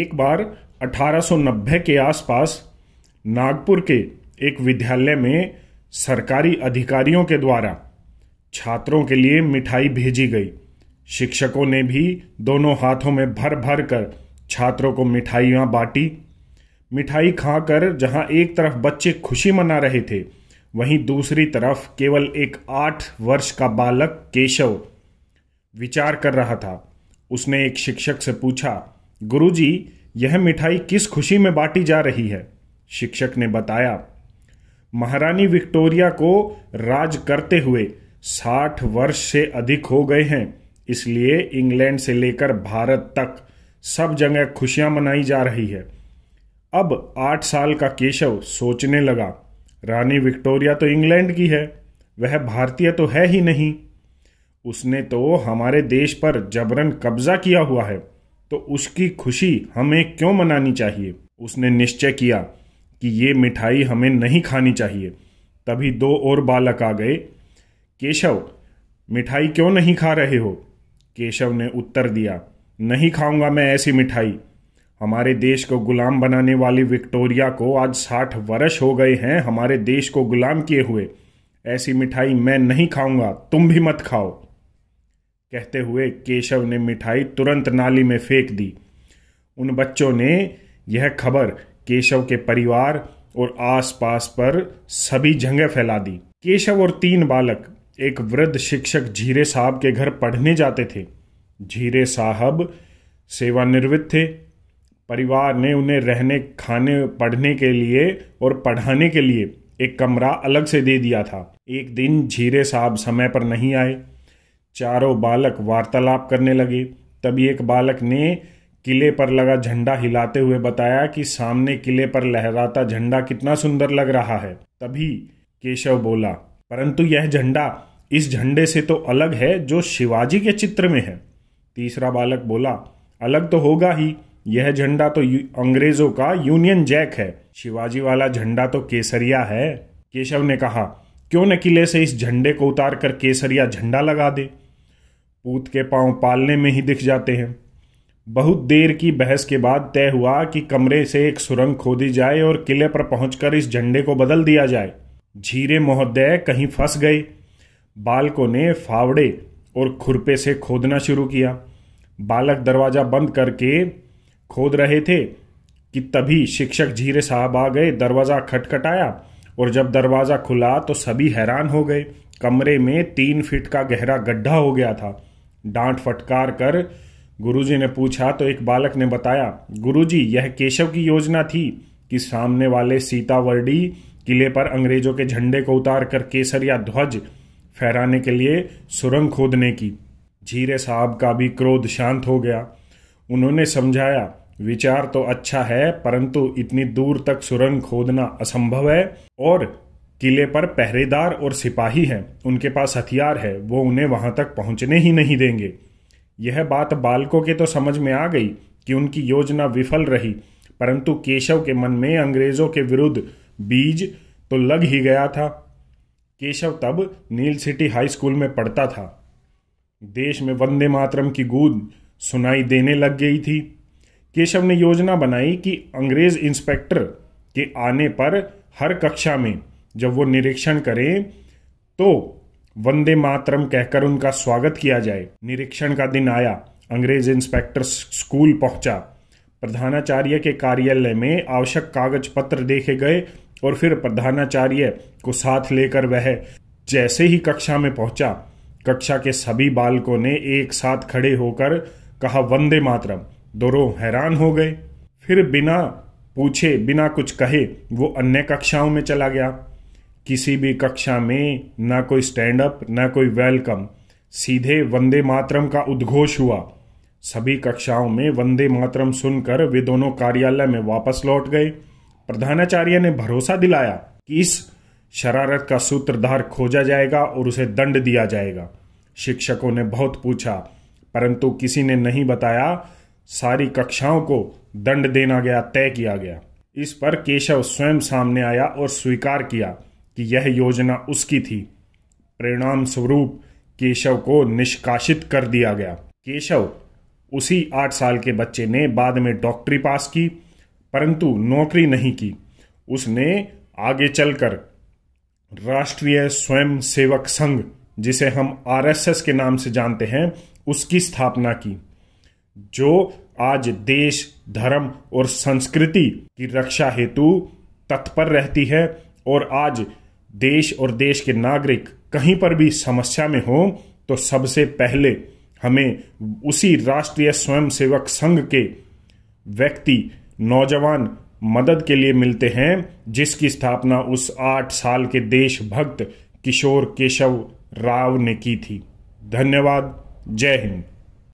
एक बार 1890 के आसपास नागपुर के एक विद्यालय में सरकारी अधिकारियों के द्वारा छात्रों के लिए मिठाई भेजी गई शिक्षकों ने भी दोनों हाथों में भर भर कर छात्रों को मिठाइयाँ बांटी मिठाई खाकर जहाँ एक तरफ बच्चे खुशी मना रहे थे वहीं दूसरी तरफ केवल एक आठ वर्ष का बालक केशव विचार कर रहा था उसने एक शिक्षक से पूछा गुरुजी यह मिठाई किस खुशी में बांटी जा रही है शिक्षक ने बताया महारानी विक्टोरिया को राज करते हुए साठ वर्ष से अधिक हो गए हैं इसलिए इंग्लैंड से लेकर भारत तक सब जगह खुशियां मनाई जा रही है अब आठ साल का केशव सोचने लगा रानी विक्टोरिया तो इंग्लैंड की है वह भारतीय तो है ही नहीं उसने तो हमारे देश पर जबरन कब्जा किया हुआ है तो उसकी खुशी हमें क्यों मनानी चाहिए उसने निश्चय किया कि ये मिठाई हमें नहीं खानी चाहिए तभी दो और बालक आ गए केशव मिठाई क्यों नहीं खा रहे हो केशव ने उत्तर दिया नहीं खाऊंगा मैं ऐसी मिठाई हमारे देश को गुलाम बनाने वाली विक्टोरिया को आज साठ वर्ष हो गए हैं हमारे देश को गुलाम किए हुए ऐसी मिठाई मैं नहीं खाऊंगा तुम भी मत खाओ कहते हुए केशव ने मिठाई तुरंत नाली में फेंक दी उन बच्चों ने यह खबर केशव के परिवार और आसपास पर सभी जगह फैला दी केशव और तीन बालक एक वृद्ध शिक्षक झीरे साहब के घर पढ़ने जाते थे झीरे साहब सेवानिवृत्त थे परिवार ने उन्हें रहने खाने पढ़ने के लिए और पढ़ाने के लिए एक कमरा अलग से दे दिया था एक दिन झीरे साहब समय पर नहीं आए चारों बालक वार्तालाप करने लगे तभी एक बालक ने किले पर लगा झंडा हिलाते हुए बताया कि सामने किले पर लहराता झंडा कितना सुंदर लग रहा है तभी केशव बोला परंतु यह झंडा इस झंडे से तो अलग है जो शिवाजी के चित्र में है तीसरा बालक बोला अलग तो होगा ही यह झंडा तो अंग्रेजों का यूनियन जैक है शिवाजी वाला झंडा तो केसरिया है केशव ने कहा क्यों न किले से इस झंडे को उतार कर केसरिया झंडा लगा दे पूत के पांव पालने में ही दिख जाते हैं बहुत देर की बहस के बाद तय हुआ कि कमरे से एक सुरंग खोदी जाए और किले पर पहुंचकर इस झंडे को बदल दिया जाए झीरे महोदय कहीं फंस गए बालकों ने फावड़े और खुरपे से खोदना शुरू किया बालक दरवाज़ा बंद करके खोद रहे थे कि तभी शिक्षक झीरे साहब आ गए दरवाज़ा खटखटाया और जब दरवाज़ा खुला तो सभी हैरान हो गए कमरे में तीन फीट का गहरा गड्ढा हो गया था डांट फटकार कर गुरुजी ने पूछा तो एक बालक ने बताया गुरुजी यह केशव की योजना थी कि सामने वाले सीतावर्डी किले पर अंग्रेजों के झंडे को उतार कर केसर या ध्वज फहराने के लिए सुरंग खोदने की झीरे साहब का भी क्रोध शांत हो गया उन्होंने समझाया विचार तो अच्छा है परंतु इतनी दूर तक सुरंग खोदना असंभव है और किले पर पहरेदार और सिपाही हैं उनके पास हथियार है वो उन्हें वहाँ तक पहुँचने ही नहीं देंगे यह बात बालकों के तो समझ में आ गई कि उनकी योजना विफल रही परंतु केशव के मन में अंग्रेजों के विरुद्ध बीज तो लग ही गया था केशव तब नील सिटी हाई स्कूल में पढ़ता था देश में वंदे मातरम की गूंज सुनाई देने लग गई थी केशव ने योजना बनाई कि अंग्रेज इंस्पेक्टर के आने पर हर कक्षा में जब वो निरीक्षण करें तो वंदे मातरम कहकर उनका स्वागत किया जाए निरीक्षण का दिन आया अंग्रेज इंस्पेक्टर स्कूल पहुंचा प्रधानाचार्य के कार्यालय में आवश्यक कागज पत्र देखे गए और फिर प्रधानाचार्य को साथ लेकर वह जैसे ही कक्षा में पहुंचा कक्षा के सभी बालकों ने एक साथ खड़े होकर कहा वंदे मातरम दोनों हैरान हो गए फिर बिना पूछे बिना कुछ कहे वो अन्य कक्षाओं में चला गया किसी भी कक्षा में ना कोई स्टैंड अप ना कोई वेलकम सीधे वंदे मातरम का उद्घोष हुआ सभी कक्षाओं में वंदे मातरम सुनकर वे दोनों कार्यालय में वापस लौट गए प्रधानाचार्य ने भरोसा दिलाया कि इस शरारत का सूत्रधार खोजा जाएगा और उसे दंड दिया जाएगा शिक्षकों ने बहुत पूछा परंतु किसी ने नहीं बताया सारी कक्षाओं को दंड देना गया तय किया गया इस पर केशव स्वयं सामने आया और स्वीकार किया कि यह योजना उसकी थी परिणाम स्वरूप केशव को निष्कासित कर दिया गया केशव उसी आठ साल के बच्चे ने बाद में डॉक्टरी पास की परंतु नौकरी नहीं की उसने आगे चलकर राष्ट्रीय स्वयं सेवक संघ जिसे हम आरएसएस के नाम से जानते हैं उसकी स्थापना की जो आज देश धर्म और संस्कृति की रक्षा हेतु तत्पर रहती है और आज देश और देश के नागरिक कहीं पर भी समस्या में हों तो सबसे पहले हमें उसी राष्ट्रीय स्वयंसेवक संघ के व्यक्ति नौजवान मदद के लिए मिलते हैं जिसकी स्थापना उस आठ साल के देशभक्त किशोर केशव राव ने की थी धन्यवाद जय हिंद